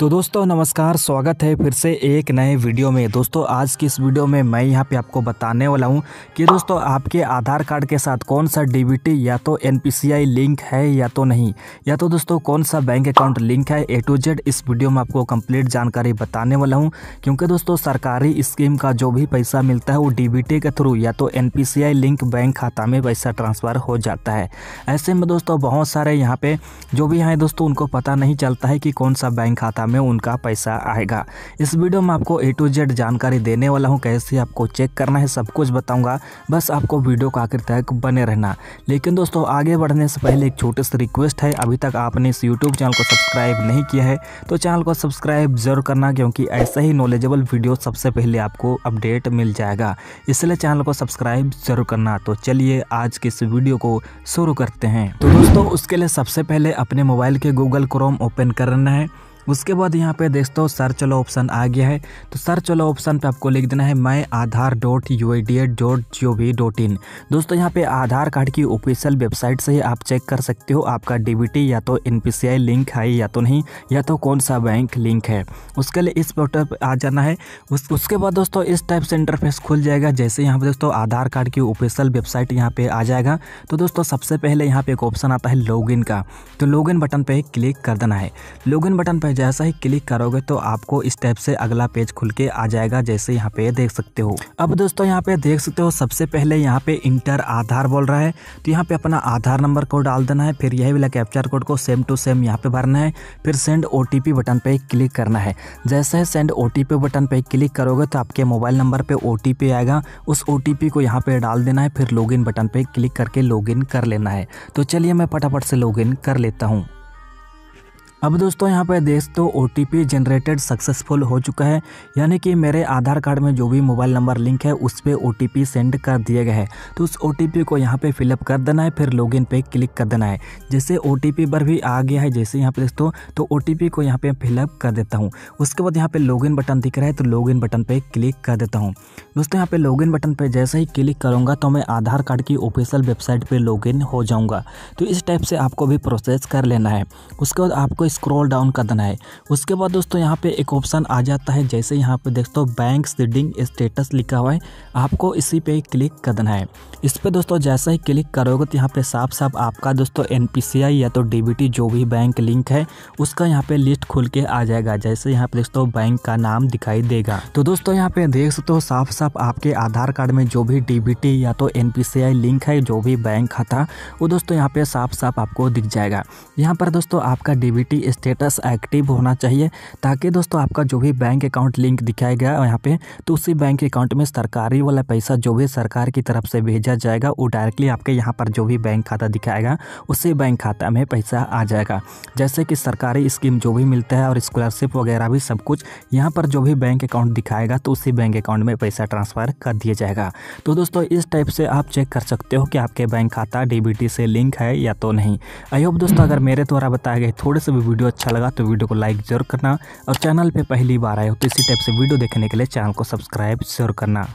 तो दोस्तों नमस्कार स्वागत है फिर से एक नए वीडियो में दोस्तों आज की इस वीडियो में मैं यहाँ पे आपको बताने वाला हूँ कि दोस्तों आपके आधार कार्ड के साथ कौन सा डीबीटी या तो एनपीसीआई लिंक है या तो नहीं या तो दोस्तों कौन सा बैंक अकाउंट लिंक है ए टू जेड इस वीडियो में आपको कम्प्लीट जानकारी बताने वाला हूँ क्योंकि दोस्तों सरकारी स्कीम का जो भी पैसा मिलता है वो डी के थ्रू या तो एन लिंक बैंक खाता में पैसा ट्रांसफ़र हो जाता है ऐसे में दोस्तों बहुत सारे यहाँ पर जो भी हैं दोस्तों उनको पता नहीं चलता है कि कौन सा बैंक खाता में उनका पैसा आएगा इस वीडियो में आपको ए टू जेड जानकारी देने वाला हूँ कैसे आपको चेक करना है सब कुछ बताऊँगा बस आपको वीडियो का आखिर तक बने रहना लेकिन दोस्तों आगे बढ़ने से पहले एक छोटी सी रिक्वेस्ट है अभी तक आपने इस यूट्यूब चैनल को सब्सक्राइब नहीं किया है तो चैनल को सब्सक्राइब जरूर करना क्योंकि ऐसा ही नॉलेजेबल वीडियो सबसे पहले आपको अपडेट मिल जाएगा इसलिए चैनल को सब्सक्राइब जरूर करना तो चलिए आज के इस वीडियो को शुरू करते हैं तो दोस्तों उसके लिए सबसे पहले अपने मोबाइल के गूगल क्रोम ओपन करना है उसके बाद यहाँ पे दोस्तों सर्च वाला ऑप्शन आ गया है तो सर्च वाला ऑप्शन पे आपको लिख देना है मैं Aadhaar dot U I D A I dot G O V dot in दोस्तों यहाँ पे आधार कार्ड की ऑफिशियल वेबसाइट से ही आप चेक कर सकते हो आपका डी बी टी या तो N P C I link है या तो नहीं या तो कौन सा बैंक लिंक है उसके लिए इस पोर्टल पर आ जाना है उस, उसके बाद दोस्तों इस टाइप से इंटरफेस खुल जाएगा जैसे यहाँ पे दोस्तों आधार कार्ड की ऑफिशियल वेबसाइट यहाँ पे आ जाएगा तो दोस्तों सबसे पहले यहाँ पे एक ऑप्शन आता है इन का तो इन बटन पर क्लिक कर देना है इन बटन पर जैसा ही क्लिक करोगे तो आपको इस टाइप से अगला पेज खुल के आ जाएगा जैसे यहाँ पे देख सकते हो अब दोस्तों यहाँ पे देख सकते हो सबसे पहले यहाँ पे इंटर आधार बोल रहा है तो यहाँ पे अपना आधार नंबर को डाल देना है फिर यही वाला कैप्चर कोड को सेम टू सेम यहाँ पे भरना है फिर सेंड ओ बटन पर क्लिक करना है जैसे सेंड ओ बटन पर क्लिक करोगे तो आपके मोबाइल नंबर पर ओ आएगा उस ओ को यहाँ पे डाल देना है फिर लॉग बटन पर क्लिक करके लॉगिन कर लेना है तो चलिए मैं फटाफट से लॉग कर लेता हूँ अब दोस्तों यहाँ पर देख तो ओ जनरेटेड सक्सेसफुल हो चुका है यानी कि मेरे आधार कार्ड में जो भी मोबाइल नंबर लिंक है उस पर ओ सेंड कर दिया गया है तो उस ओ को यहाँ पे फिलअप कर देना है फिर लॉगिन पे क्लिक कर देना है जैसे ओ पर भी आ गया है जैसे यहाँ पे दोस्तों तो ओ को यहाँ पे फिलअप कर देता हूँ उसके बाद यहाँ पर लॉग बटन दिख रहा है तो लॉग बटन पर क्लिक कर देता हूँ दोस्तों यहाँ पर लॉगिन बटन पर जैसे ही क्लिक करूँगा तो मैं आधार कार्ड की ऑफिशियल वेबसाइट पर लॉगिन हो जाऊँगा तो इस टाइप से आपको भी प्रोसेस कर लेना है उसके बाद आपको स्क्रॉल डाउन कर देना है उसके बाद दोस्तों यहाँ पे एक ऑप्शन आ जाता है जैसे यहाँ पे देखते हो बैंक सीडिंग स्टेटस लिखा हुआ है आपको इसी पे क्लिक कर देना है इस पर दोस्तों जैसा ही क्लिक करोगे तो यहाँ पे साफ साफ आपका दोस्तों एन या तो डी जो भी बैंक लिंक है उसका यहाँ पे लिस्ट खुल के आ जाएगा जैसे यहाँ पे दोस्तों बैंक का नाम दिखाई देगा तो दोस्तों यहाँ पे देख सकते हो साफ साफ आपके आधार कार्ड में जो भी डी या तो एन लिंक है जो भी बैंक खाता वो दोस्तों यहाँ पे साफ साफ आपको दिख जाएगा यहाँ पर दोस्तों आपका डी भी स्टेटस एक्टिव होना चाहिए ताकि दोस्तों आपका जो भी बैंक अकाउंट लिंक दिखाया गया यहाँ पे तो उसी बैंक अकाउंट में सरकारी वाला पैसा जो भी सरकार की तरफ से भेजा जाएगा वो डायरेक्टली आपके यहाँ पर जो भी बैंक खाता दिखाएगा उसी बैंक खाता में पैसा आ जाएगा जैसे कि सरकारी स्कीम जो भी मिलता है और स्कॉलरशिप वगैरह भी सब कुछ यहाँ पर जो भी बैंक अकाउंट दिखाएगा तो उसी बैंक अकाउंट में पैसा ट्रांसफ़र कर दिया जाएगा तो दोस्तों इस टाइप से आप चेक कर सकते हो कि आपके बैंक खाता डी से लिंक है या तो नहीं आई होप दोस्तों अगर मेरे द्वारा बताए गए थोड़े से भी वीडियो अच्छा लगा तो वीडियो को लाइक जरूर करना और चैनल पर पहली बार आए हो तो इसी टाइप से वीडियो देखने के लिए चैनल को सब्सक्राइब जरूर करना